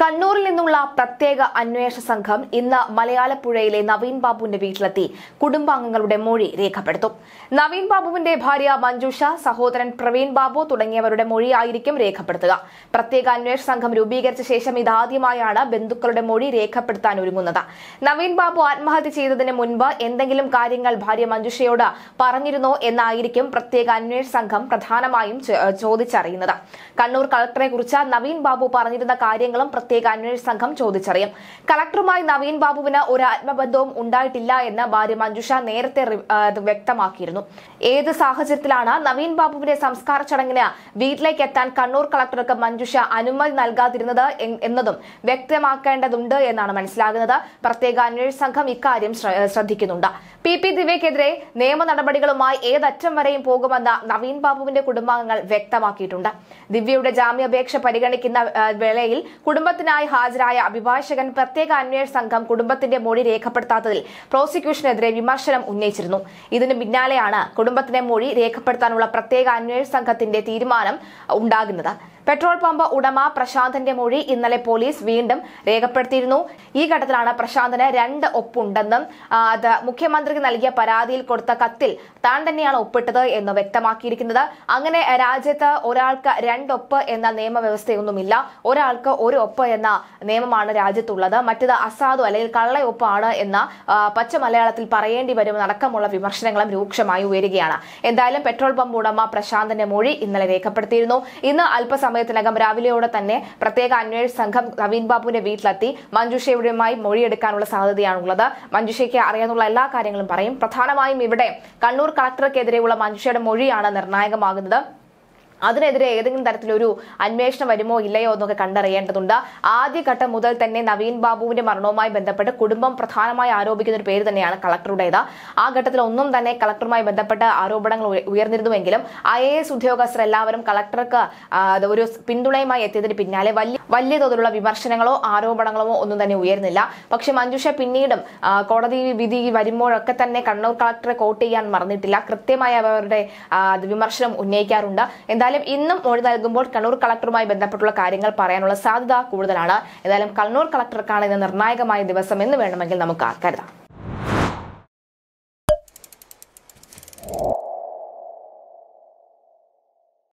കണ്ണൂരിൽ നിന്നുള്ള പ്രത്യേക അന്വേഷണ സംഘം ഇന്ന് മലയാളപ്പുഴയിലെ നവീൻ ബാബുവിന്റെ വീട്ടിലെത്തി കുടുംബാംഗങ്ങളുടെ മൊഴി രേഖപ്പെടുത്തും നവീൻ ബാബുവിന്റെ ഭാര്യ മഞ്ജുഷ സഹോദരൻ പ്രവീൺ ബാബു തുടങ്ങിയവരുടെ മൊഴിയായിരിക്കും രേഖപ്പെടുത്തുക പ്രത്യേക അന്വേഷണ സംഘം രൂപീകരിച്ച ശേഷം ഇതാദ്യമായാണ് ബന്ധുക്കളുടെ മൊഴി രേഖപ്പെടുത്താൻ ഒരുങ്ങുന്നത് നവീൻ ബാബു ആത്മഹത്യ ചെയ്തതിന് മുൻപ് എന്തെങ്കിലും കാര്യങ്ങൾ ഭാര്യ മഞ്ജുഷയോട് പറഞ്ഞിരുന്നോ എന്നായിരിക്കും പ്രത്യേക അന്വേഷണ സംഘം പ്രധാനമായും ചോദിച്ചറിയുന്നത് കണ്ണൂർ കളക്ടറെ കുറിച്ച് നവീൻ ബാബു പറഞ്ഞിരുന്ന കാര്യങ്ങളും പ്രത്യേക അന്വേഷണ സംഘം ചോദിച്ചറിയും കളക്ടറുമായി നവീൻ ബാബുവിന് ഒരു ആത്മബന്ധവും ഉണ്ടായിട്ടില്ല എന്ന് ഭാര്യ മഞ്ജുഷ നേരത്തെ വ്യക്തമാക്കിയിരുന്നു ഏത് സാഹചര്യത്തിലാണ് നവീൻ ബാബുവിന്റെ സംസ്കാര ചടങ്ങിന് വീട്ടിലേക്ക് എത്താൻ കണ്ണൂർ കളക്ടർക്ക് മഞ്ജുഷ അനുമതി നൽകാതിരുന്നത് എന്നതും വ്യക്തമാക്കേണ്ടതുണ്ട് എന്നാണ് മനസ്സിലാകുന്നത് പ്രത്യേക അന്വേഷണ സംഘം ഇക്കാര്യം ശ്രദ്ധിക്കുന്നുണ്ട് പി പി ദിവ്യക്കെതിരെ നിയമ നടപടികളുമായി ഏതറ്റം വരെയും പോകുമെന്ന് നവീൻ ബാബുവിന്റെ കുടുംബാംഗങ്ങൾ വ്യക്തമാക്കിയിട്ടുണ്ട് ദിവ്യയുടെ ജാമ്യാപേക്ഷ പരിഗണിക്കുന്ന വേളയിൽ കുടുംബത്തിന് ചോദ്യത്തിനായി ഹാജരായ അഭിഭാഷകൻ പ്രത്യേക അന്വേഷണ സംഘം കുടുംബത്തിന്റെ മൊഴി രേഖപ്പെടുത്താത്തതിൽ പ്രോസിക്യൂഷനെതിരെ വിമർശനം ഉന്നയിച്ചിരുന്നു ഇതിന് പിന്നാലെയാണ് കുടുംബത്തിന്റെ മൊഴി രേഖപ്പെടുത്താനുള്ള പ്രത്യേക അന്വേഷണ സംഘത്തിന്റെ തീരുമാനം ഉണ്ടാകുന്നത് പെട്രോൾ പമ്പ് ഉടമ പ്രശാന്തന്റെ മൊഴി ഇന്നലെ പോലീസ് വീണ്ടും രേഖപ്പെടുത്തിയിരുന്നു ഈ ഘട്ടത്തിലാണ് പ്രശാന്തിന് രണ്ട് ഒപ്പുണ്ടെന്നും അത് മുഖ്യമന്ത്രിക്ക് നൽകിയ പരാതിയിൽ കൊടുത്ത കത്തിൽ താൻ തന്നെയാണ് ഒപ്പിട്ടത് എന്ന് വ്യക്തമാക്കിയിരിക്കുന്നത് അങ്ങനെ രാജ്യത്ത് ഒരാൾക്ക് രണ്ടൊപ്പ് എന്ന നിയമവ്യവസ്ഥയൊന്നുമില്ല ഒരാൾക്ക് ഒരു ഒപ്പ് എന്ന നിയമമാണ് രാജ്യത്തുള്ളത് മറ്റത് അസാധു അല്ലെങ്കിൽ കള്ളയൊപ്പാണ് എന്ന പച്ച മലയാളത്തിൽ പറയേണ്ടി അടക്കമുള്ള വിമർശനങ്ങളും രൂക്ഷമായി ഉയരുകയാണ് എന്തായാലും പെട്രോൾ പമ്പ് ഉടമ പ്രശാന്തിന്റെ മൊഴി ഇന്നലെ രേഖപ്പെടുത്തിയിരുന്നു ഇന്ന് അല്പസമയം സമയത്തിനകം രാവിലെയോടെ തന്നെ പ്രത്യേക അന്വേഷണ സംഘം നവീൻ ബാബുവിന്റെ വീട്ടിലെത്തി മഞ്ജുഷയുടെയുമായി മൊഴിയെടുക്കാനുള്ള സാധ്യതയാണുള്ളത് മഞ്ജുഷയ്ക്ക് അറിയാനുള്ള എല്ലാ കാര്യങ്ങളും പറയും പ്രധാനമായും ഇവിടെ കണ്ണൂർ കളക്ടർക്കെതിരെയുള്ള മഞ്ജുഷയുടെ മൊഴിയാണ് നിർണായകമാകുന്നത് അതിനെതിരെ ഏതെങ്കിലും തരത്തിലൊരു അന്വേഷണം വരുമോ ഇല്ലയോ എന്നൊക്കെ കണ്ടറിയേണ്ടതുണ്ട് ആദ്യഘട്ടം മുതൽ തന്നെ നവീൻ ബാബുവിന്റെ മരണവുമായി ബന്ധപ്പെട്ട് കുടുംബം പ്രധാനമായി ആരോപിക്കുന്ന ഒരു പേര് തന്നെയാണ് കളക്ടറുടേത് ആ ഘട്ടത്തിൽ ഒന്നും തന്നെ കളക്ടറുമായി ബന്ധപ്പെട്ട ആരോപണങ്ങൾ ഉയർന്നിരുന്നുവെങ്കിലും ഐ എ എസ് ഉദ്യോഗസ്ഥർ എല്ലാവരും കളക്ടർക്ക് ഒരു പിന്തുണയുമായി എത്തിയതിന് പിന്നാലെ വലിയ വലിയ തോതിലുള്ള വിമർശനങ്ങളോ ആരോപണങ്ങളോ ഒന്നും തന്നെ ഉയർന്നില്ല പക്ഷെ മഞ്ജുഷ പിന്നീടും കോടതി വിധി വരുമ്പോഴൊക്കെ തന്നെ കണ്ണൂർ കളക്ടറെ കോട്ട് ചെയ്യാൻ മറന്നിട്ടില്ല കൃത്യമായി അവരുടെ വിമർശനം ഉന്നയിക്കാറുണ്ട് എന്തായാലും എന്തായാലും ഇന്നും മൊഴി നൽകുമ്പോൾ കണ്ണൂർ കളക്ടറുമായി ബന്ധപ്പെട്ടുള്ള കാര്യങ്ങൾ പറയാനുള്ള സാധ്യത കൂടുതലാണ് ഏതായാലും കണ്ണൂർ കളക്ടർക്കാണ് ഇന്ന് നിർണായകമായ ദിവസം എന്ന് വേണമെങ്കിൽ നമുക്ക് കരുതാം